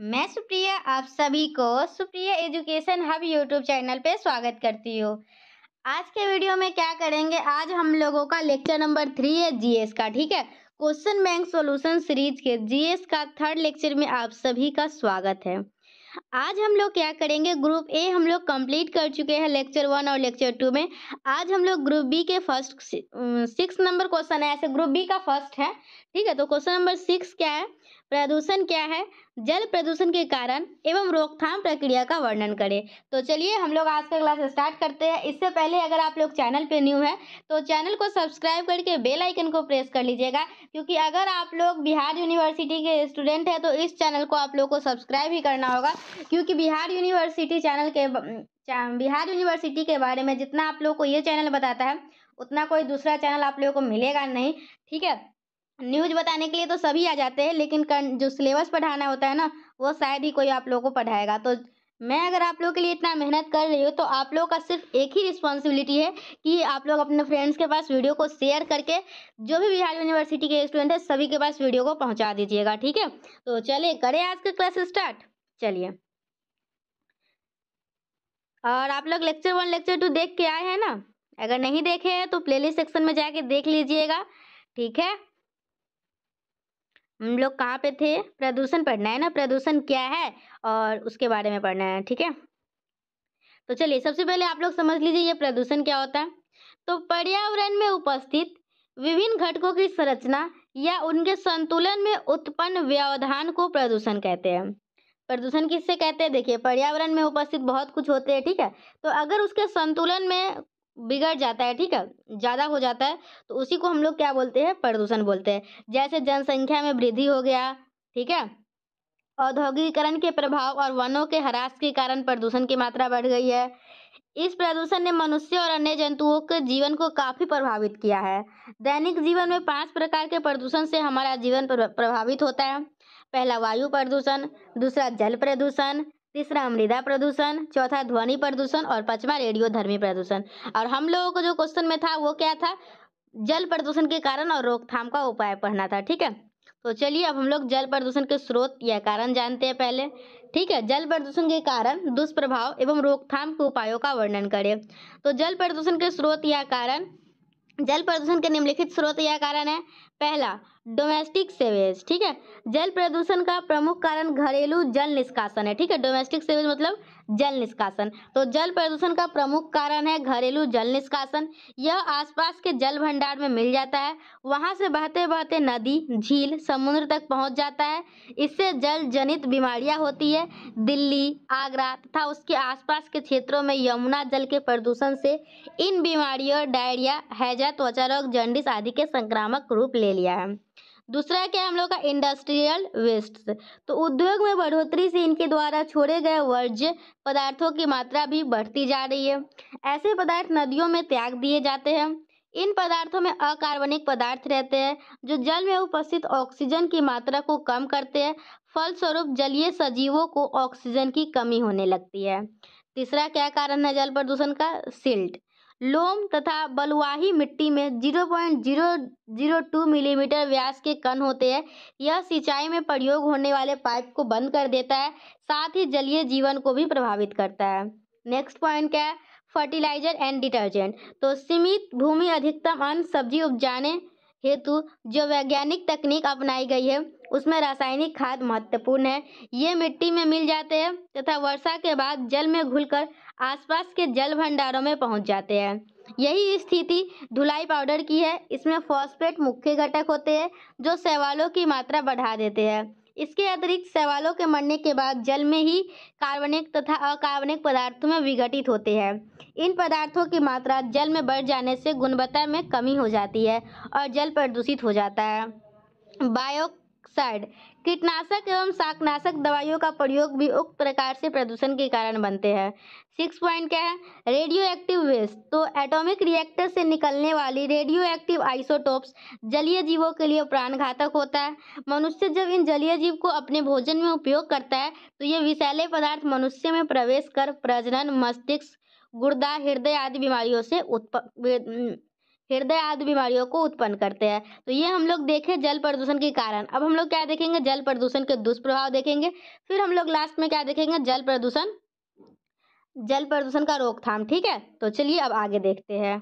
मैं सुप्रिया आप सभी को Supriya education hub YouTube channel पे स्वागत करती हूँ आज के वीडियो में क्या करेंगे आज हम लोगों का लेक्चर नंबर थ्री है जीएस का ठीक है क्वेश्चन बैंक सॉल्यूशन सीरीज के जीएस का थर्ड लेक्चर में आप सभी का स्वागत है आज हम लोग क्या करेंगे ग्रुप ए हम लोग कंप्लीट कर चुके हैं लेक्चर वन और लेक्चर टू में आज हम लोग ग्रुप बी के फर्स्ट सिक्स नंबर क्वेश्चन है ऐसे ग्रुप बी का फर्स्ट है ठीक है तो क्वेश्चन नंबर सिक्स क्या है प्रदूषण क्या है जल प्रदूषण के कारण एवं रोकथाम प्रक्रिया का वर्णन करें तो चलिए हम लोग आज का क्लास स्टार्ट करते हैं इससे पहले अगर आप लोग चैनल पे न्यू है तो चैनल को सब्सक्राइब करके बेल आइकन को प्रेस कर लीजिएगा क्योंकि अगर आप लोग बिहार यूनिवर्सिटी के स्टूडेंट हैं तो इस चैनल को आप लोग को सब्सक्राइब ही करना होगा क्योंकि बिहार यूनिवर्सिटी चैनल के बिहार यूनिवर्सिटी के बारे में जितना आप लोग को ये चैनल बताता है उतना कोई दूसरा चैनल आप लोगों को मिलेगा नहीं ठीक है न्यूज बताने के लिए तो सभी आ जाते हैं लेकिन जो सिलेबस पढ़ाना होता है ना वो शायद ही कोई आप लोगों को पढ़ाएगा तो मैं अगर आप लोग के लिए इतना मेहनत कर रही हूँ तो आप लोगों का सिर्फ एक ही रिस्पॉन्सिबिलिटी है कि आप लोग अपने फ्रेंड्स के पास वीडियो को शेयर करके जो भी बिहार यूनिवर्सिटी के स्टूडेंट है सभी के पास वीडियो को पहुँचा दीजिएगा ठीक है तो चलिए करें आज का क्लास स्टार्ट चलिए और आप लोग लेक्चर वन लेक्चर टू देख के आए हैं ना अगर नहीं देखे हैं तो प्लेलिस्ट सेक्शन में जाके देख लीजिएगा ठीक है हम लोग कहाँ पे थे प्रदूषण पढ़ना है ना प्रदूषण क्या है और उसके बारे में पढ़ना है ठीक है तो चलिए सबसे पहले आप लोग समझ लीजिए ये प्रदूषण क्या होता है तो पर्यावरण में उपस्थित विभिन्न घटकों की संरचना या उनके संतुलन में उत्पन्न व्यवधान को प्रदूषण कहते हैं प्रदूषण किससे कहते हैं देखिए पर्यावरण में उपस्थित बहुत कुछ होते हैं ठीक है तो अगर उसके संतुलन में बिगड़ जाता है ठीक है ज़्यादा हो जाता है तो उसी को हम लोग क्या बोलते हैं प्रदूषण बोलते हैं जैसे जनसंख्या में वृद्धि हो गया ठीक है औद्योगिकरण के प्रभाव और वनों के ह्रास के कारण प्रदूषण की मात्रा बढ़ गई है इस प्रदूषण ने मनुष्य और अन्य जंतुओं के जीवन को काफ़ी प्रभावित किया है दैनिक जीवन में पांच प्रकार के प्रदूषण से हमारा जीवन प्रभावित होता है पहला वायु प्रदूषण दूसरा जल प्रदूषण तीसरा मृदा प्रदूषण चौथा ध्वनि प्रदूषण और पांचवा रेडियो धर्मी प्रदूषण और हम लोगों को जो क्वेश्चन में था वो क्या था जल प्रदूषण के कारण और रोकथाम का उपाय पढ़ना था ठीक है तो चलिए अब हम लोग जल प्रदूषण के स्रोत या कारण जानते हैं पहले ठीक है जल प्रदूषण के कारण दुष्प्रभाव एवं रोकथाम के उपायों का वर्णन करें तो जल प्रदूषण के स्रोत या कारण जल प्रदूषण के निम्नलिखित स्रोत या कारण है पहला डोमेस्टिक सेवेज ठीक है जल प्रदूषण का प्रमुख कारण घरेलू जल निष्कासन है ठीक है डोमेस्टिक सेवेज मतलब जल निष्कासन तो जल प्रदूषण का प्रमुख कारण है घरेलू जल निष्कासन यह आसपास के जल भंडार में मिल जाता है वहां से बहते बहते नदी झील समुद्र तक पहुंच जाता है इससे जल जनित बीमारियां होती है दिल्ली आगरा तथा उसके आसपास के क्षेत्रों में यमुना जल के प्रदूषण से इन बीमारियों डायरिया हैजा त्वचा रोग जंडिस आदि के संक्रामक रूप ले लिया है दूसरा क्या है हम लोग का इंडस्ट्रियल वेस्ट तो उद्योग में बढ़ोतरी से इनके द्वारा छोड़े गए वर्ज्य पदार्थों की मात्रा भी बढ़ती जा रही है ऐसे पदार्थ नदियों में त्याग दिए जाते हैं इन पदार्थों में अकार्बनिक पदार्थ रहते हैं जो जल में उपस्थित ऑक्सीजन की मात्रा को कम करते हैं फलस्वरूप जलीय सजीवों को ऑक्सीजन की कमी होने लगती है तीसरा क्या कारण है जल प्रदूषण का सिल्ट लोम तथा बलुआही मिट्टी में 0.002 मिलीमीटर व्यास के कण होते हैं यह सिंचाई में प्रयोग होने वाले पाइप को बंद कर देता है साथ ही जलीय जीवन को भी प्रभावित करता है नेक्स्ट पॉइंट क्या है फर्टिलाइजर एंड डिटर्जेंट तो सीमित भूमि अधिकतम अन्न सब्जी उपजाने हेतु जो वैज्ञानिक तकनीक अपनाई गई है उसमें रासायनिक खाद महत्वपूर्ण है ये मिट्टी में मिल जाते हैं तथा वर्षा के बाद जल में घुलकर आसपास के जल भंडारों में पहुंच जाते हैं यही स्थिति धुलाई पाउडर की है इसमें फॉस्फेट मुख्य घटक होते हैं जो शैवालों की मात्रा बढ़ा देते हैं इसके अतिरिक्त शैवालों के मरने के बाद जल में ही कार्बनिक तथा अकार्बनिक पदार्थों में विघटित होते हैं इन पदार्थों की मात्रा जल में बढ़ जाने से गुणवत्ता में कमी हो जाती है और जल प्रदूषित हो जाता है बायो साइड कीटनाशक एवं शाकनाशक दवाइयों का प्रयोग भी उक्त प्रकार से प्रदूषण के कारण बनते हैं सिक्स पॉइंट क्या है रेडियो एक्टिव वेस्ट तो एटॉमिक रिएक्टर से निकलने वाली रेडियो एक्टिव आइसोटोप्स जलीय जीवों के लिए प्राण घातक होता है मनुष्य जब इन जलीय जीव को अपने भोजन में उपयोग करता है तो ये विषैले पदार्थ मनुष्य में प्रवेश कर प्रजनन मस्तिष्क गुर्दा हृदय आदि बीमारियों से उत्पन्न हृदय आदि बीमारियों को उत्पन्न करते हैं तो ये हम लोग देखे जल प्रदूषण के कारण अब हम लोग क्या देखेंगे जल प्रदूषण के दुष्प्रभाव देखेंगे फिर हम लोग लास्ट में क्या देखेंगे जल प्रदूषण जल प्रदूषण का रोकथाम ठीक है तो चलिए अब आगे देखते हैं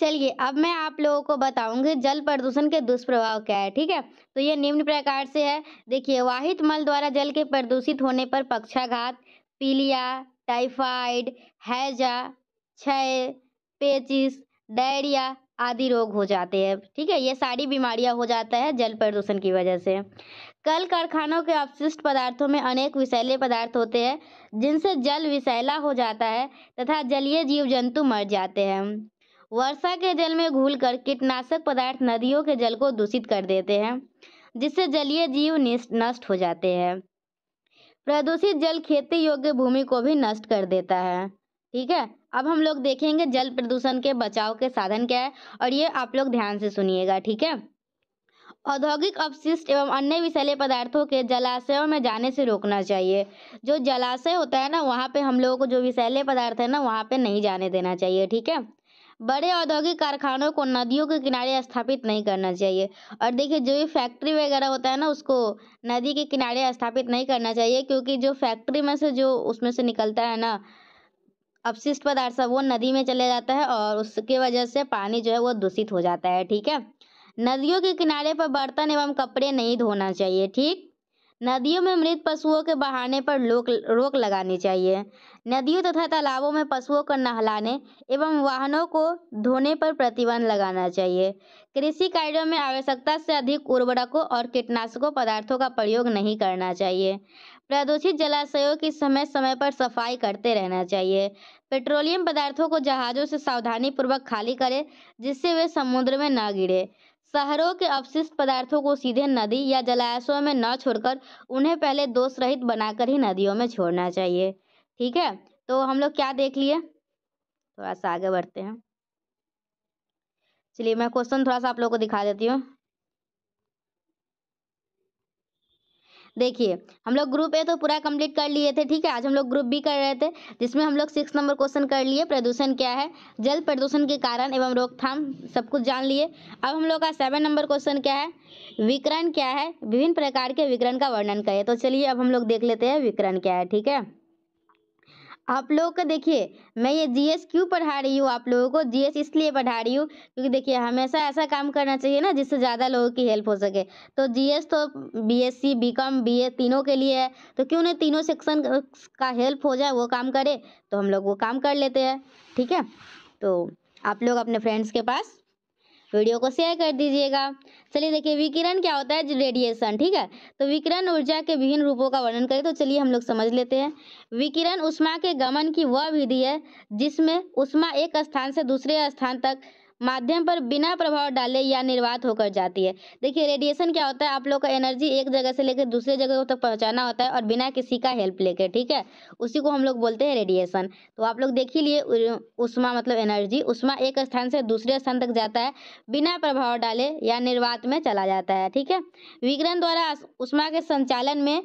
चलिए अब मैं आप लोगों को बताऊंगी जल प्रदूषण के दुष्प्रभाव क्या है ठीक है तो ये निम्न प्रकार से है देखिए वाहित मल द्वारा जल के प्रदूषित होने पर पक्षाघात पीलिया टाइफाइड हैजा क्षय पेचिस डायरिया आदि रोग हो जाते हैं ठीक है ये सारी बीमारियां हो जाता है जल प्रदूषण की वजह से कल कारखानों के अपशिष्ट पदार्थों में अनेक विषैले पदार्थ होते हैं जिनसे जल विषैला हो जाता है तथा जलीय जीव जंतु मर जाते हैं वर्षा के जल में घुलकर कीटनाशक पदार्थ नदियों के जल को दूषित कर देते हैं जिससे जलीय जीव नष्ट हो जाते हैं प्रदूषित जल खेती योग्य भूमि को भी नष्ट कर देता है ठीक है अब हम लोग देखेंगे जल प्रदूषण के बचाव के साधन क्या है और ये आप लोग ध्यान से सुनिएगा ठीक है औद्योगिक अपशिष्ट एवं अन्य विषैले पदार्थों के जलाशयों में जाने से रोकना चाहिए जो जलाशय होता है ना वहाँ पे हम लोगों को जो विषैले पदार्थ है ना वहाँ पे नहीं जाने देना चाहिए ठीक है बड़े औद्योगिक कारखानों को नदियों के किनारे स्थापित नहीं करना चाहिए और देखिए जो भी फैक्ट्री वगैरह होता है ना उसको नदी के किनारे स्थापित नहीं करना चाहिए क्योंकि जो फैक्ट्री में से जो उसमें से निकलता है ना अपशिष्ट पदार्थ सब वो नदी में चले जाता है और उसके वजह से पानी जो है वो दूषित हो जाता है ठीक है नदियों के किनारे पर बर्तन एवं कपड़े नहीं धोना चाहिए ठीक नदियों में मृत पशुओं के बहाने पर लोक रोक लगानी चाहिए नदियों तथा तालाबों में पशुओं को नहलाने एवं वाहनों को धोने पर प्रतिबंध लगाना चाहिए कृषि कार्यों में आवश्यकता से अधिक उर्वरकों और कीटनाशकों पदार्थों का प्रयोग नहीं करना चाहिए प्रदूषित जलाशयों की समय समय पर सफाई करते रहना चाहिए पेट्रोलियम पदार्थों को जहाज़ों से सावधानी पूर्वक खाली करें जिससे वे समुद्र में न गिरे शहरों के अवशिष्ट पदार्थों को सीधे नदी या जलाशयों में न छोड़कर उन्हें पहले दोष रहित बनाकर ही नदियों में छोड़ना चाहिए ठीक है तो हम लोग क्या देख लिए थोड़ा सा आगे बढ़ते हैं चलिए मैं क्वेश्चन थोड़ा सा आप लोगों को दिखा देती हूँ देखिए हम लोग ग्रुप ए तो पूरा कंप्लीट कर लिए थे ठीक है आज हम लोग ग्रुप बी कर रहे थे जिसमें हम लोग सिक्स नंबर क्वेश्चन कर लिए प्रदूषण क्या है जल प्रदूषण के कारण एवं रोकथाम सब कुछ जान लिए अब हम लोग का सेवन नंबर क्वेश्चन क्या है विकरण क्या है विभिन्न प्रकार के विकरण का वर्णन करें तो चलिए अब हम लोग देख लेते हैं विकरण क्या है ठीक है आप लोगों का देखिए मैं ये जीएस क्यों पढ़ा रही हूँ आप लोगों को जीएस इसलिए पढ़ा रही हूँ क्योंकि देखिए हमेशा ऐसा काम करना चाहिए ना जिससे ज़्यादा लोगों की हेल्प हो सके तो जीएस तो बीएससी बीकॉम बीए तीनों के लिए है तो क्यों नहीं तीनों सेक्शन का हेल्प हो जाए वो काम करे तो हम लोग वो काम कर लेते हैं ठीक है तो आप लोग अपने फ्रेंड्स के पास वीडियो को शेयर कर दीजिएगा चलिए देखिए विकिरण क्या होता है रेडिएशन ठीक है तो विकिरण ऊर्जा के विभिन्न रूपों का वर्णन करें तो चलिए हम लोग समझ लेते हैं विकिरण उष्मा के गमन की वह विधि है जिसमें उष्मा एक स्थान से दूसरे स्थान तक माध्यम पर बिना प्रभाव डाले या निर्वात होकर जाती है देखिए रेडिएशन क्या होता है आप लोग का एनर्जी एक जगह से लेकर दूसरे जगह तक पहुंचाना होता है और बिना किसी का हेल्प लेके ठीक है उसी को हम लोग बोलते हैं रेडिएशन तो आप लोग देख ही लिए उष्मा मतलब एनर्जी उष्मा एक स्थान से दूसरे स्थान तक जाता है बिना प्रभाव डाले या निर्वात में चला जाता है ठीक है विकिरण द्वारा उष्मा के संचालन में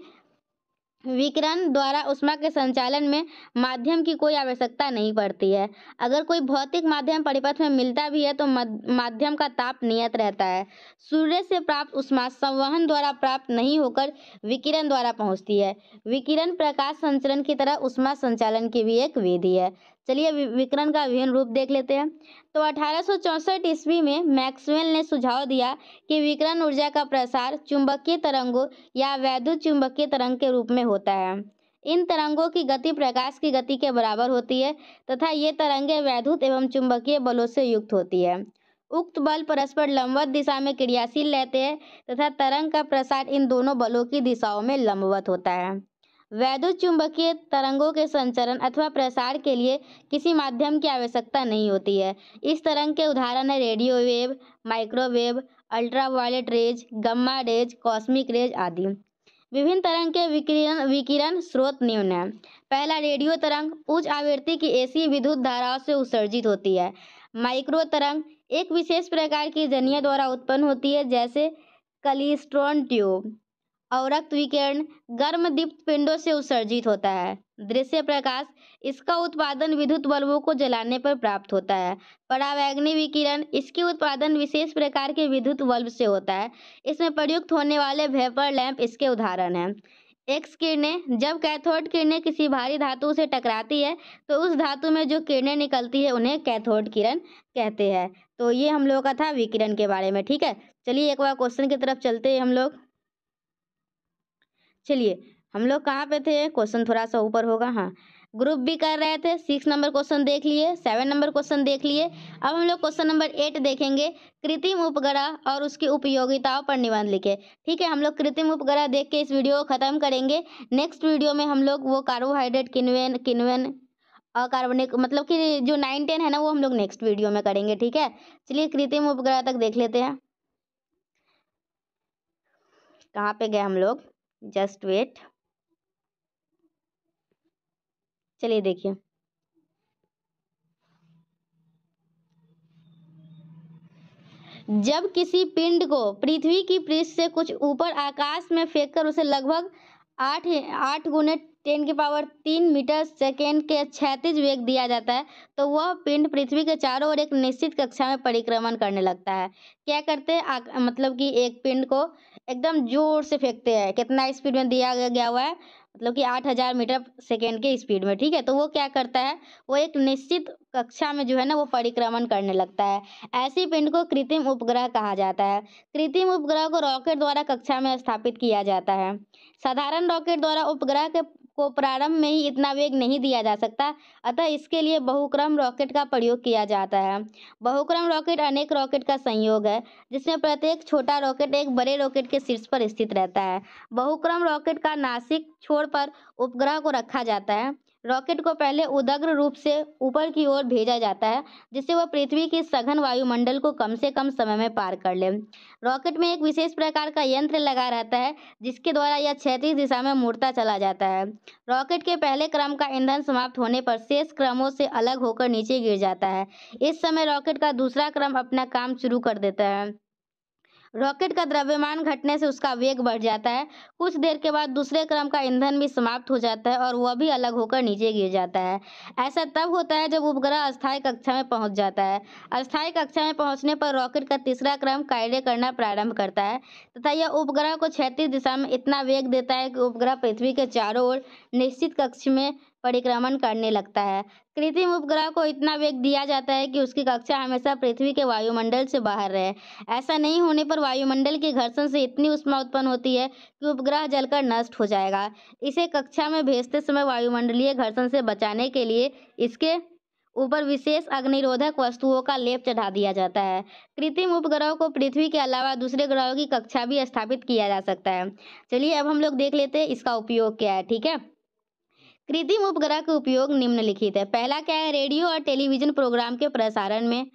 विकिरण द्वारा उष्मा के संचालन में माध्यम की कोई आवश्यकता नहीं पड़ती है अगर कोई भौतिक माध्यम परिपथ में मिलता भी है तो माध्यम का ताप नियत रहता है सूर्य से प्राप्त उष्मा संवहन द्वारा प्राप्त नहीं होकर विकिरण द्वारा पहुंचती है विकिरण प्रकाश संचरण की तरह उष्मा संचालन की भी एक विधि है चलिए विकरण का विभिन्न रूप देख लेते हैं तो अठारह ईस्वी में मैक्सवेल ने सुझाव दिया कि विकरण ऊर्जा का प्रसार चुंबकीय तरंगों या वैद्युत चुंबकीय तरंग के रूप में होता है इन तरंगों की गति प्रकाश की गति के बराबर होती है तथा ये तरंगें वैद्युत एवं चुंबकीय बलों से युक्त होती है उक्त बल परस्पर लंबवत दिशा में क्रियाशील रहते हैं तथा तरंग का प्रसार इन दोनों बलों की दिशाओं में लंबवत होता है वैद्युत चुंबकीय तरंगों के संचरण अथवा प्रसार के लिए किसी माध्यम की आवश्यकता नहीं होती है इस तरंग के उदाहरण है radio wave microwave ultraviolet rays gamma rays cosmic rays आदि विभिन्न तरंग के विकिरण विकिरण स्रोत निम्न है पहला रेडियो तरंग उच्च आवृत्ति की एसी विद्युत धाराओं से उत्सर्जित होती है माइक्रो तरंग एक विशेष प्रकार की जनिया द्वारा उत्पन्न होती है जैसे कलिस्ट्रॉन ट्यूब अवरक्त विकिरण गर्म दीप्त पिंडों से उत्सर्जित होता है दृश्य प्रकाश इसका उत्पादन विद्युत बल्बों को जलाने पर प्राप्त होता है परावैग्नि विकिरण इसके उत्पादन विशेष प्रकार के विद्युत बल्ब से होता है इसमें प्रयुक्त होने वाले वेपर लैंप इसके उदाहरण हैं एक्स किरणें जब कैथोड किरणें किसी भारी धातु से टकराती है तो उस धातु में जो किरणें निकलती है उन्हें कैथोड किरण कहते हैं तो ये हम लोग का था विकिरण के बारे में ठीक है चलिए एक बार क्वेश्चन की तरफ चलते हैं हम लोग चलिए हम लोग कहाँ पे थे क्वेश्चन थोड़ा सा ऊपर होगा हाँ ग्रुप भी कर रहे थे सिक्स नंबर क्वेश्चन देख लिए सेवन नंबर क्वेश्चन देख लिए अब हम लोग क्वेश्चन नंबर एट देखेंगे कृत्रिम उपग्रह और उसकी उपयोगिताओं पर निबंध लिखे ठीक है हम लोग कृत्रिम उपग्रह देख के इस वीडियो को ख़त्म करेंगे नेक्स्ट वीडियो में हम लोग वो कार्बोहाइड्रेट किनवेन किनवेन अकार्बनिक मतलब कि जो नाइन टेन है ना वो हम लोग नेक्स्ट वीडियो में करेंगे ठीक है चलिए कृत्रिम उपग्रह तक देख लेते हैं कहाँ पे गए हम लोग जस्ट वेट चलिए देखिए जब किसी पिंड को पृथ्वी की पृष्ठ से कुछ ऊपर आकाश में फेंककर उसे लगभग आठ आठ गुने टेन की पावर तीन मीटर सेकेंड के क्षैतिज वेग दिया जाता है तो वह पिंड पृथ्वी के चारों ओर एक निश्चित कक्षा में परिक्रमण करने लगता है क्या करते हैं मतलब कि एक पिंड को एकदम जोर से फेंकते हैं कितना स्पीड में दिया गया हुआ है मतलब कि आठ हज़ार मीटर सेकेंड के स्पीड में ठीक है तो वो क्या करता है वो एक निश्चित कक्षा में जो है ना वो परिक्रमण करने लगता है ऐसी पिंड को कृत्रिम उपग्रह कहा जाता है कृत्रिम उपग्रह को रॉकेट द्वारा कक्षा में स्थापित किया जाता है साधारण रॉकेट द्वारा उपग्रह के को प्रारंभ में ही इतना वेग नहीं दिया जा सकता अतः इसके लिए बहुक्रम रॉकेट का प्रयोग किया जाता है बहुक्रम रॉकेट अनेक रॉकेट का संयोग है जिसमें प्रत्येक छोटा रॉकेट एक बड़े रॉकेट के शीर्ष पर स्थित रहता है बहुक्रम रॉकेट का नासिक छोड़ पर उपग्रह को रखा जाता है रॉकेट को पहले उदग्र रूप से ऊपर की ओर भेजा जाता है जिससे वह पृथ्वी के सघन वायुमंडल को कम से कम समय में पार कर ले रॉकेट में एक विशेष प्रकार का यंत्र लगा रहता है जिसके द्वारा यह क्षेत्रीय दिशा में मुड़ता चला जाता है रॉकेट के पहले क्रम का ईंधन समाप्त होने पर शेष क्रमों से अलग होकर नीचे गिर जाता है इस समय रॉकेट का दूसरा क्रम अपना काम शुरू कर देता है रॉकेट का द्रव्यमान घटने से उसका वेग बढ़ जाता है कुछ देर के बाद दूसरे क्रम का ईंधन भी समाप्त हो जाता है और वह भी अलग होकर नीचे गिर जाता है ऐसा तब होता है जब उपग्रह अस्थायी कक्षा में पहुंच जाता है अस्थायी कक्षा में पहुंचने पर रॉकेट का तीसरा क्रम कार्य करना प्रारंभ करता है तथा यह उपग्रह को क्षैतिज दिशा में इतना वेग देता है कि उपग्रह पृथ्वी के चारों ओर निश्चित कक्ष में परिक्रमण करने लगता है कृत्रिम उपग्रह को इतना वेग दिया जाता है कि उसकी कक्षा हमेशा पृथ्वी के वायुमंडल से बाहर रहे ऐसा नहीं होने पर वायुमंडल के घर्षण से इतनी उष्मा उत्पन्न होती है कि उपग्रह जलकर नष्ट हो जाएगा इसे कक्षा में भेजते समय वायुमंडलीय घर्षण से बचाने के लिए इसके ऊपर विशेष अग्निरोधक वस्तुओं का लेप चढ़ा दिया जाता है कृत्रिम उपग्रहों को पृथ्वी के अलावा दूसरे ग्रहों की कक्षा भी स्थापित किया जा सकता है चलिए अब हम लोग देख लेते हैं इसका उपयोग क्या है ठीक है कृत्रिम उपग्रह का उपयोग निम्नलिखित है पहला क्या है रेडियो और टेलीविजन प्रोग्राम के प्रसारण में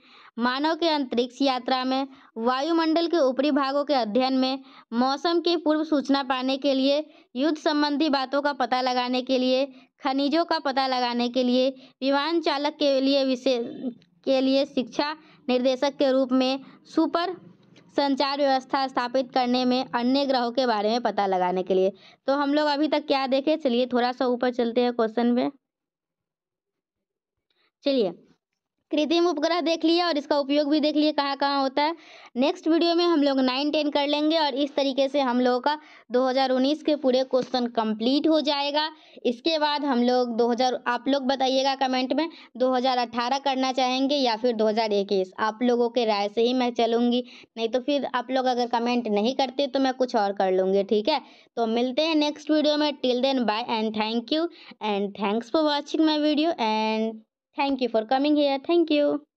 मानव के अंतरिक्ष यात्रा में वायुमंडल के ऊपरी भागों के अध्ययन में मौसम की पूर्व सूचना पाने के लिए युद्ध संबंधी बातों का पता लगाने के लिए खनिजों का पता लगाने के लिए विमान चालक के लिए विशेष के लिए शिक्षा निर्देशक के रूप में सुपर संचार व्यवस्था स्थापित करने में अन्य ग्रहों के बारे में पता लगाने के लिए तो हम लोग अभी तक क्या देखे चलिए थोड़ा सा ऊपर चलते हैं क्वेश्चन में चलिए कृत्रिम उपग्रह देख लिए और इसका उपयोग भी देख लिए कहाँ कहाँ होता है नेक्स्ट वीडियो में हम लोग नाइन टेन कर लेंगे और इस तरीके से हम लोगों का 2019 के पूरे क्वेश्चन कंप्लीट हो जाएगा इसके बाद हम लोग 2000 आप लोग बताइएगा कमेंट में 2018 करना चाहेंगे या फिर 2021 आप लोगों के राय से ही मैं चलूँगी नहीं तो फिर आप लोग अगर कमेंट नहीं करते तो मैं कुछ और कर लूँगी ठीक है तो मिलते हैं नेक्स्ट वीडियो में till then bye and thank you and thanks for watching my video and Thank you for coming here. Thank you.